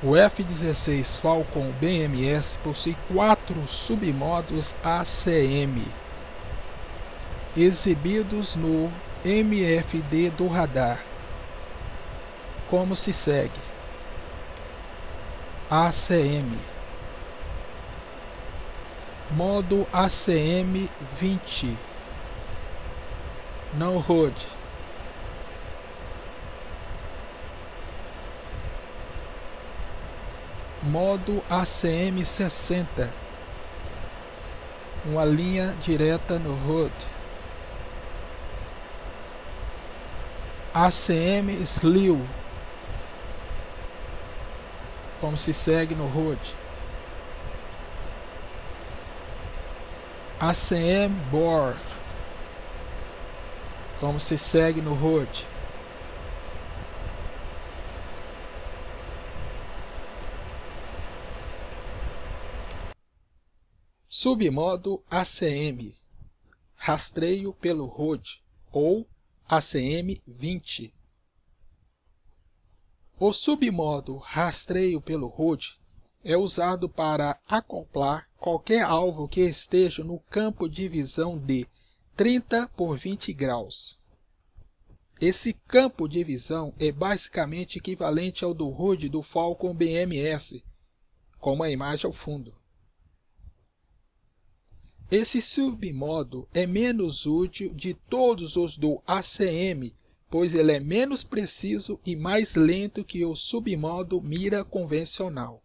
O F-16 Falcon BMS possui quatro submodos ACM, exibidos no MFD do radar, como se segue. ACM Modo ACM 20 Não rode modo ACM60, uma linha direta no HUD. ACM SLIU, como se segue no HUD. ACM BOR, como se segue no HUD. Submodo ACM Rastreio pelo ROD ou ACM20 O submodo Rastreio pelo ROD é usado para acoplar qualquer alvo que esteja no campo de visão de 30 por 20 graus. Esse campo de visão é basicamente equivalente ao do HUD do Falcon BMS, com uma imagem ao fundo. Esse submodo é menos útil de todos os do ACM, pois ele é menos preciso e mais lento que o submodo mira convencional.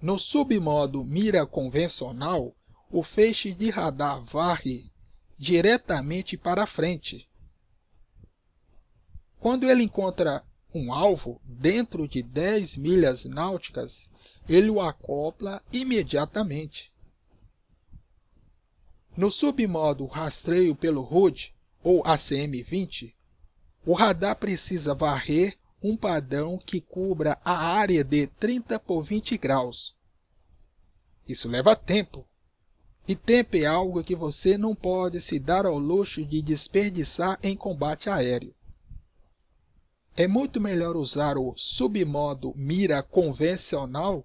No submodo mira convencional, o feixe de radar varre diretamente para frente. Quando ele encontra um alvo dentro de 10 milhas náuticas, ele o acopla imediatamente. No submodo Rastreio pelo HUD, ou ACM-20, o radar precisa varrer um padrão que cubra a área de 30 por 20 graus. Isso leva tempo. E tempo é algo que você não pode se dar ao luxo de desperdiçar em combate aéreo. É muito melhor usar o submodo mira convencional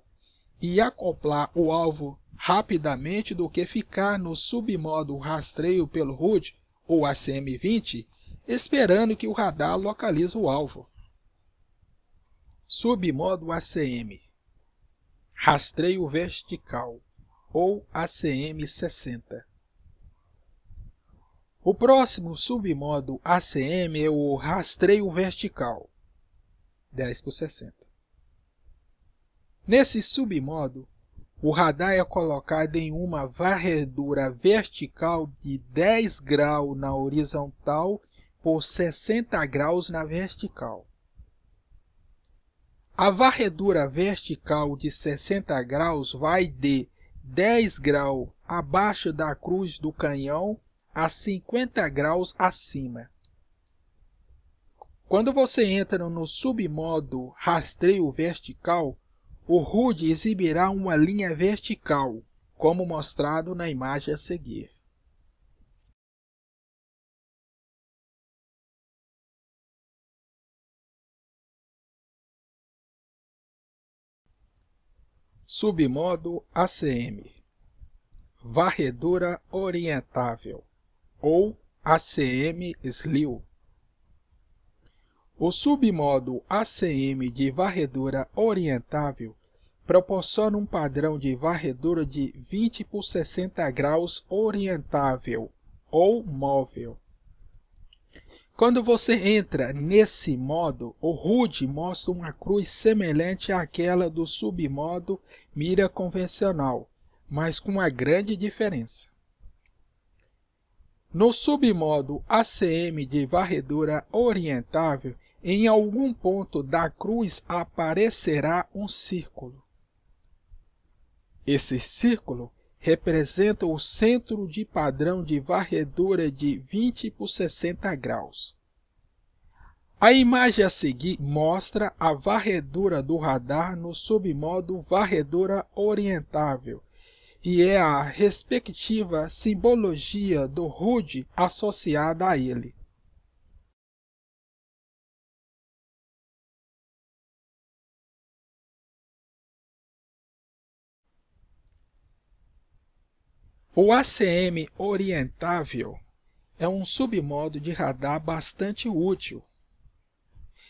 e acoplar o alvo rapidamente do que ficar no submodo rastreio pelo HUD ou ACM-20, esperando que o radar localize o alvo. Submodo ACM Rastreio vertical ou ACM-60 o próximo submodo ACM é o rastreio vertical, 10 por 60. Nesse submodo, o radar é colocado em uma varredura vertical de 10 graus na horizontal por 60 graus na vertical. A varredura vertical de 60 graus vai de 10 graus abaixo da cruz do canhão a 50 graus acima. Quando você entra no submodo rastreio vertical, o HUD exibirá uma linha vertical, como mostrado na imagem a seguir. Submodo ACM Varredura Orientável ou ACM SLIU o submodo ACM de varredura orientável proporciona um padrão de varredura de 20 por 60 graus orientável ou móvel. Quando você entra nesse modo, o HUD mostra uma cruz semelhante àquela do submodo mira convencional, mas com uma grande diferença. No submodo ACM de varredura orientável, em algum ponto da cruz aparecerá um círculo. Esse círculo representa o centro de padrão de varredura de 20 por 60 graus. A imagem a seguir mostra a varredura do radar no submodo varredura orientável e é a respectiva simbologia do HUD associada a ele. O ACM orientável é um submodo de radar bastante útil.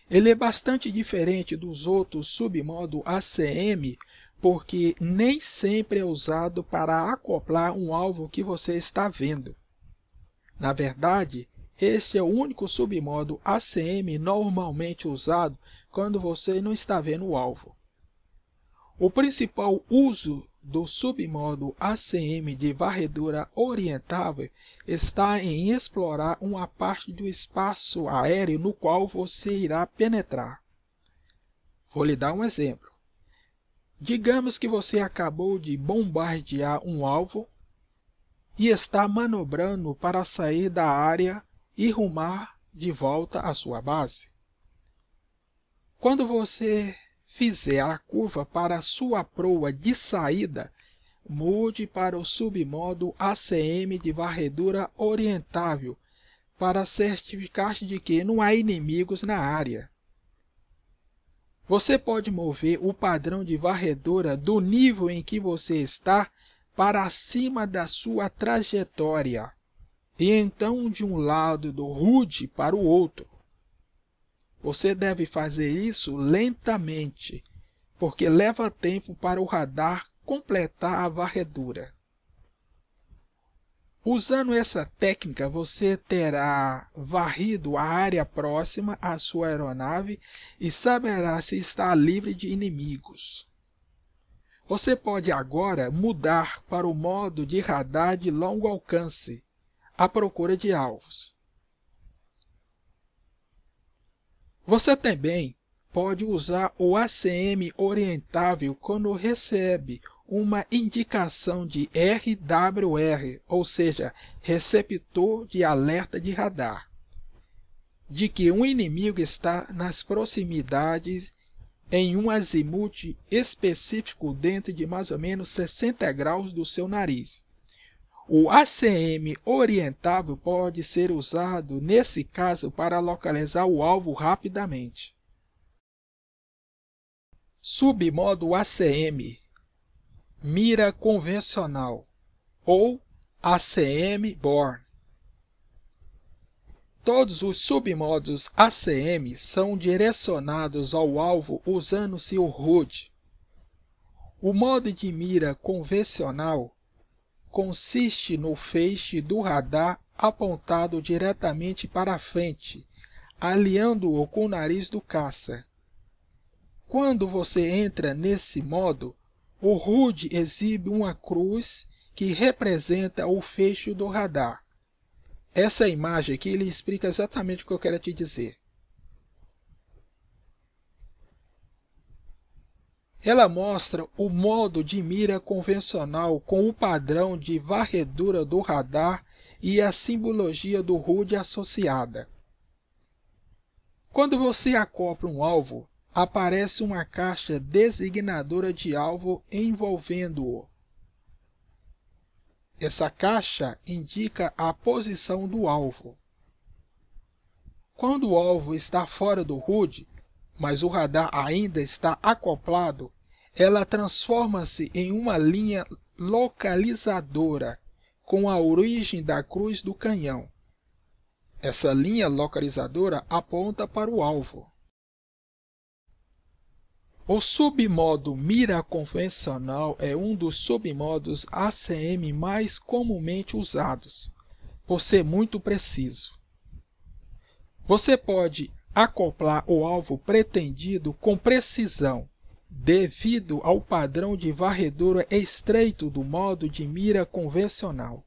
Ele é bastante diferente dos outros submodos ACM porque nem sempre é usado para acoplar um alvo que você está vendo. Na verdade, este é o único submodo ACM normalmente usado quando você não está vendo o alvo. O principal uso do submodo ACM de varredura orientável está em explorar uma parte do espaço aéreo no qual você irá penetrar. Vou lhe dar um exemplo. Digamos que você acabou de bombardear um alvo e está manobrando para sair da área e rumar de volta à sua base. Quando você fizer a curva para a sua proa de saída, mude para o submodo ACM de varredura orientável para certificar-se de que não há inimigos na área. Você pode mover o padrão de varredura do nível em que você está para cima da sua trajetória, e então de um lado do HUD para o outro. Você deve fazer isso lentamente, porque leva tempo para o radar completar a varredura. Usando essa técnica, você terá varrido a área próxima à sua aeronave e saberá se está livre de inimigos. Você pode agora mudar para o modo de radar de longo alcance, à procura de alvos. Você também pode usar o ACM orientável quando recebe uma indicação de RWR, ou seja, receptor de alerta de radar, de que um inimigo está nas proximidades em um azimute específico dentro de mais ou menos 60 graus do seu nariz. O ACM orientável pode ser usado nesse caso para localizar o alvo rapidamente. Submodo ACM Mira convencional ou ACM Born. Todos os submodos ACM são direcionados ao alvo usando-se o HUD. O modo de mira convencional consiste no feixe do radar apontado diretamente para a frente, aliando-o com o nariz do caça. Quando você entra nesse modo, o HUD exibe uma cruz que representa o fecho do radar. Essa é imagem aqui ele explica exatamente o que eu quero te dizer. Ela mostra o modo de mira convencional com o padrão de varredura do radar e a simbologia do HUD associada. Quando você acopla um alvo, aparece uma caixa designadora de alvo envolvendo-o. Essa caixa indica a posição do alvo. Quando o alvo está fora do HUD, mas o radar ainda está acoplado, ela transforma-se em uma linha localizadora com a origem da cruz do canhão. Essa linha localizadora aponta para o alvo. O submodo mira convencional é um dos submodos ACM mais comumente usados, por ser muito preciso. Você pode acoplar o alvo pretendido com precisão, devido ao padrão de varredura estreito do modo de mira convencional.